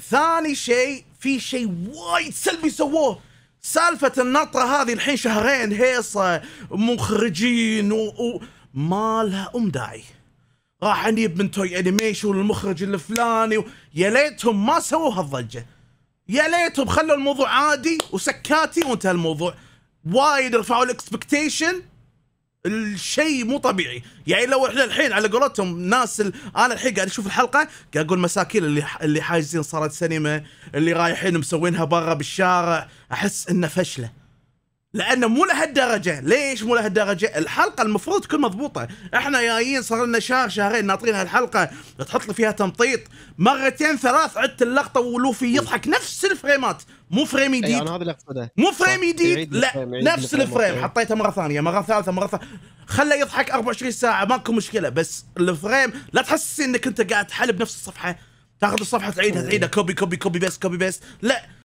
ثاني شيء في شيء وايد سلبي سووه سالفة النطرة هذه الحين شهرين هيصة مخرجين و... و... ما لها أم داعي راح نجيب من توي انيميشن والمخرج الفلاني و... يا ليتهم ما سووا هالضجة يا ليتهم خلوا الموضوع عادي وسكاتي وانتهى الموضوع وايد رفعوا الاكسبكتيشن الشيء مو طبيعي يعني لو احنا الحين على قولتهم ناس ال... انا الحين قاعد اشوف الحلقه قاعد اقول مساكين اللي اللي حاجزين صارت سينما اللي رايحين مسوينها برا بالشارع احس انه فشله لانه مو لهالدرجه ليش مو لهالدرجه الحلقه المفروض تكون مضبوطه احنا جايين صار لنا شهر شهرين ناطرين هالحلقه تحط لي فيها تمطيط مرتين ثلاث عدت اللقطه ولوفي يضحك نفس الفريمات مو فريم جديد انا هذا اللي اقصده مو فريم جديد لا نفس الفريم حطيته مره ثانيه مره ثالثه مره ثانيه خله يضحك 24 ساعه ماكو مشكله بس الفريم لا تحسسي انك انت قاعد تحل بنفس الصفحه تاخذ الصفحه تعيدها تعيدها كوبي كوبي كوبي بيست كوبي بيست لا